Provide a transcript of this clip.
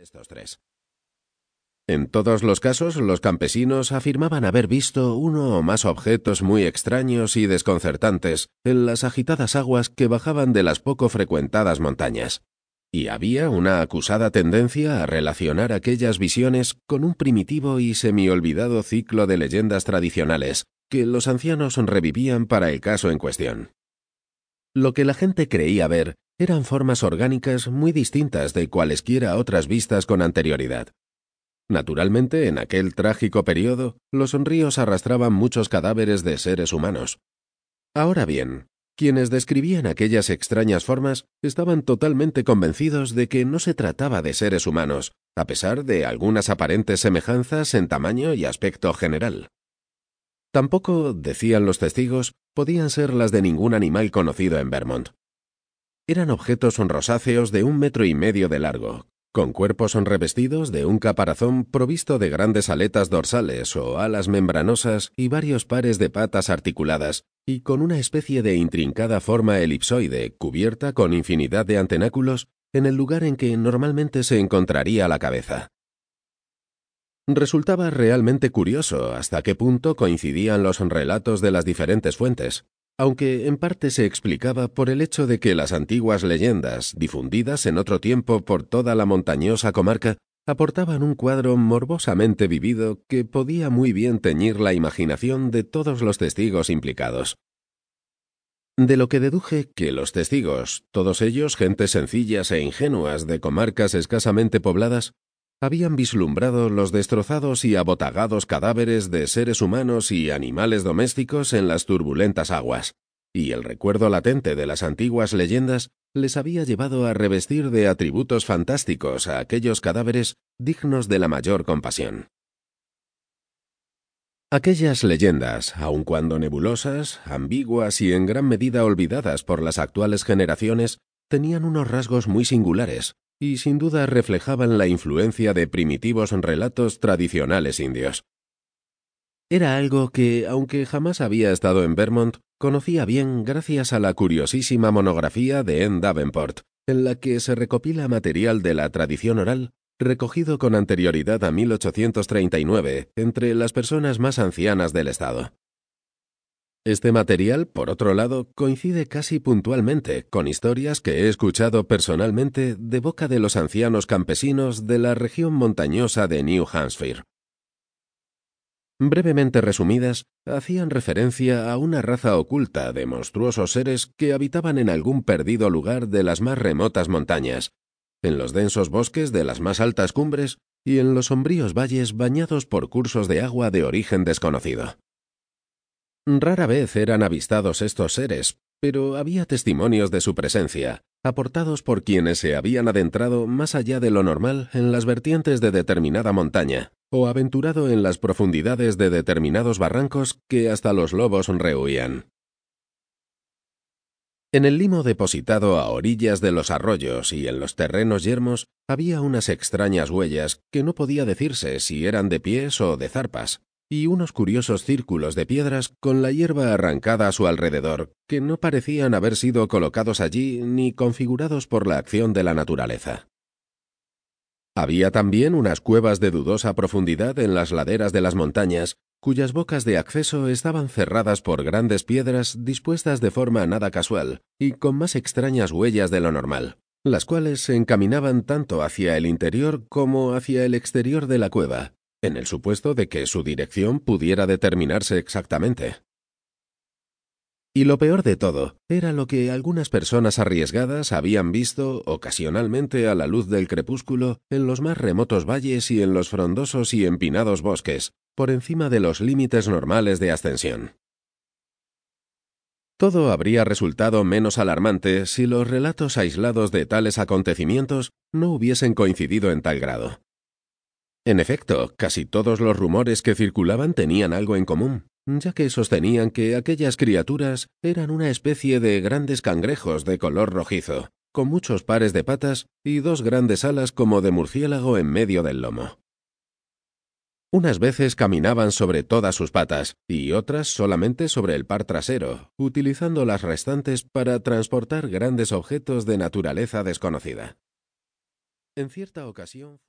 Estos tres. En todos los casos, los campesinos afirmaban haber visto uno o más objetos muy extraños y desconcertantes en las agitadas aguas que bajaban de las poco frecuentadas montañas. Y había una acusada tendencia a relacionar aquellas visiones con un primitivo y semi-olvidado ciclo de leyendas tradicionales que los ancianos revivían para el caso en cuestión. Lo que la gente creía ver eran formas orgánicas muy distintas de cualesquiera otras vistas con anterioridad. Naturalmente, en aquel trágico periodo, los sonríos arrastraban muchos cadáveres de seres humanos. Ahora bien, quienes describían aquellas extrañas formas estaban totalmente convencidos de que no se trataba de seres humanos, a pesar de algunas aparentes semejanzas en tamaño y aspecto general. Tampoco, decían los testigos, podían ser las de ningún animal conocido en Vermont. Eran objetos rosáceos de un metro y medio de largo, con cuerpos revestidos de un caparazón provisto de grandes aletas dorsales o alas membranosas y varios pares de patas articuladas, y con una especie de intrincada forma elipsoide cubierta con infinidad de antenáculos en el lugar en que normalmente se encontraría la cabeza. Resultaba realmente curioso hasta qué punto coincidían los relatos de las diferentes fuentes, aunque en parte se explicaba por el hecho de que las antiguas leyendas, difundidas en otro tiempo por toda la montañosa comarca, aportaban un cuadro morbosamente vivido que podía muy bien teñir la imaginación de todos los testigos implicados. De lo que deduje que los testigos, todos ellos gentes sencillas e ingenuas de comarcas escasamente pobladas, habían vislumbrado los destrozados y abotagados cadáveres de seres humanos y animales domésticos en las turbulentas aguas, y el recuerdo latente de las antiguas leyendas les había llevado a revestir de atributos fantásticos a aquellos cadáveres dignos de la mayor compasión. Aquellas leyendas, aun cuando nebulosas, ambiguas y en gran medida olvidadas por las actuales generaciones, tenían unos rasgos muy singulares, y sin duda reflejaban la influencia de primitivos relatos tradicionales indios. Era algo que, aunque jamás había estado en Vermont, conocía bien gracias a la curiosísima monografía de N. Davenport, en la que se recopila material de la tradición oral recogido con anterioridad a 1839 entre las personas más ancianas del Estado. Este material, por otro lado, coincide casi puntualmente con historias que he escuchado personalmente de boca de los ancianos campesinos de la región montañosa de New Hampshire. Brevemente resumidas, hacían referencia a una raza oculta de monstruosos seres que habitaban en algún perdido lugar de las más remotas montañas, en los densos bosques de las más altas cumbres y en los sombríos valles bañados por cursos de agua de origen desconocido. Rara vez eran avistados estos seres, pero había testimonios de su presencia, aportados por quienes se habían adentrado más allá de lo normal en las vertientes de determinada montaña, o aventurado en las profundidades de determinados barrancos que hasta los lobos rehuían. En el limo depositado a orillas de los arroyos y en los terrenos yermos había unas extrañas huellas que no podía decirse si eran de pies o de zarpas, y unos curiosos círculos de piedras con la hierba arrancada a su alrededor, que no parecían haber sido colocados allí ni configurados por la acción de la naturaleza. Había también unas cuevas de dudosa profundidad en las laderas de las montañas, cuyas bocas de acceso estaban cerradas por grandes piedras dispuestas de forma nada casual y con más extrañas huellas de lo normal, las cuales se encaminaban tanto hacia el interior como hacia el exterior de la cueva, en el supuesto de que su dirección pudiera determinarse exactamente. Y lo peor de todo era lo que algunas personas arriesgadas habían visto ocasionalmente a la luz del crepúsculo en los más remotos valles y en los frondosos y empinados bosques, por encima de los límites normales de ascensión. Todo habría resultado menos alarmante si los relatos aislados de tales acontecimientos no hubiesen coincidido en tal grado. En efecto, casi todos los rumores que circulaban tenían algo en común, ya que sostenían que aquellas criaturas eran una especie de grandes cangrejos de color rojizo, con muchos pares de patas y dos grandes alas como de murciélago en medio del lomo. Unas veces caminaban sobre todas sus patas y otras solamente sobre el par trasero, utilizando las restantes para transportar grandes objetos de naturaleza desconocida. En cierta ocasión